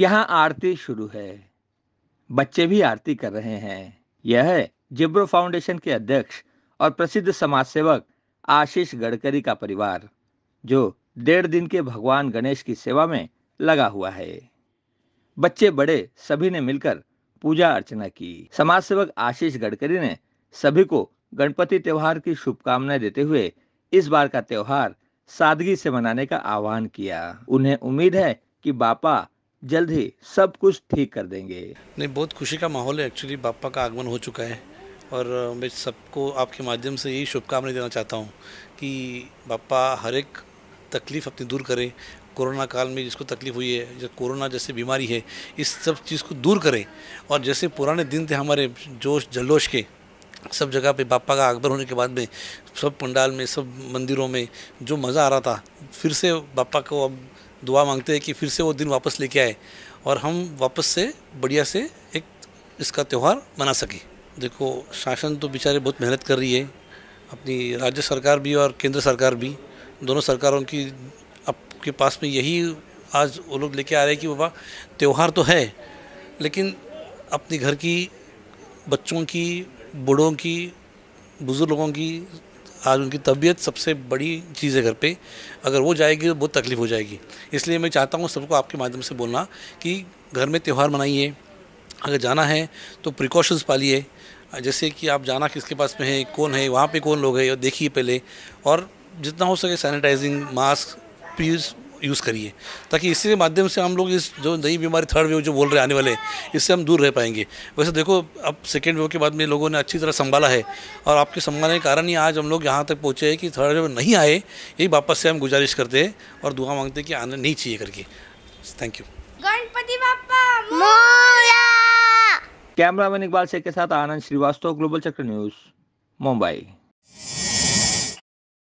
यहाँ आरती शुरू है बच्चे भी आरती कर रहे हैं यह जिब्रो फाउंडेशन के अध्यक्ष और प्रसिद्ध समाज सेवक आशीष गडकरी का परिवार जो डेढ़ दिन के भगवान गणेश की सेवा में लगा हुआ है बच्चे बड़े सभी ने मिलकर पूजा अर्चना की समाज सेवक आशीष गडकरी ने सभी को गणपति त्योहार की शुभकामनाएं देते हुए इस बार का त्योहार सादगी से मनाने का आह्वान किया उन्हें उम्मीद है कि बापा जल्द ही सब कुछ ठीक कर देंगे नहीं बहुत खुशी का माहौल है एक्चुअली बापा का आगमन हो चुका है और मैं सबको आपके माध्यम से यही शुभकामनाएं देना चाहता हूँ कि बापा हर एक तकलीफ़ अपनी दूर करें कोरोना काल में जिसको तकलीफ हुई है जो कोरोना जैसे बीमारी है इस सब चीज़ को दूर करें और जैसे पुराने दिन थे हमारे जोश जलोश के सब जगह पे बापा का अकबर होने के बाद में सब पंडाल में सब मंदिरों में जो मज़ा आ रहा था फिर से बापा को अब दुआ मांगते हैं कि फिर से वो दिन वापस लेके आए और हम वापस से बढ़िया से एक इसका त्यौहार मना सके देखो शासन तो बेचारे बहुत मेहनत कर रही है अपनी राज्य सरकार भी और केंद्र सरकार भी दोनों सरकारों की आपके पास में यही आज वो लोग लेके आ रहे हैं कि बाबा त्यौहार तो है लेकिन अपने घर की बच्चों की बूढ़ों की बुज़ुर्ग लोगों की आज उनकी तबीयत सबसे बड़ी चीज़ है घर पे अगर वो जाएगी तो बहुत तकलीफ़ हो जाएगी इसलिए मैं चाहता हूँ सबको आपके माध्यम से बोलना कि घर में त्यौहार मनाइए अगर जाना है तो प्रिकॉशंस पालिए जैसे कि आप जाना किसके पास में है कौन है वहाँ पे कौन लोग हैं देखिए पहले और जितना हो सके सैनिटाइजिंग मास्क प्लीज़ यूज़ करिए ताकि इसी माध्यम से हम लोग इस जो नई बीमारी थर्ड वेव जो बोल रहे आने वाले इससे हम दूर रह पाएंगे वैसे देखो अब सेकेंड वेव के बाद में लोगों ने अच्छी तरह संभाला है और आपके संभालने के कारण ही आज हम लोग यहाँ तक पहुँचे हैं कि थर्ड वेव नहीं आए यही वापस से हम गुजारिश करते हैं और दुआ मांगते हैं कि आना नहीं चाहिए करके थैंक यू गणपति बापा कैमरामैन इकबाल शेख के साथ आनंद श्रीवास्तव ग्लोबल चक्र न्यूज़ मुंबई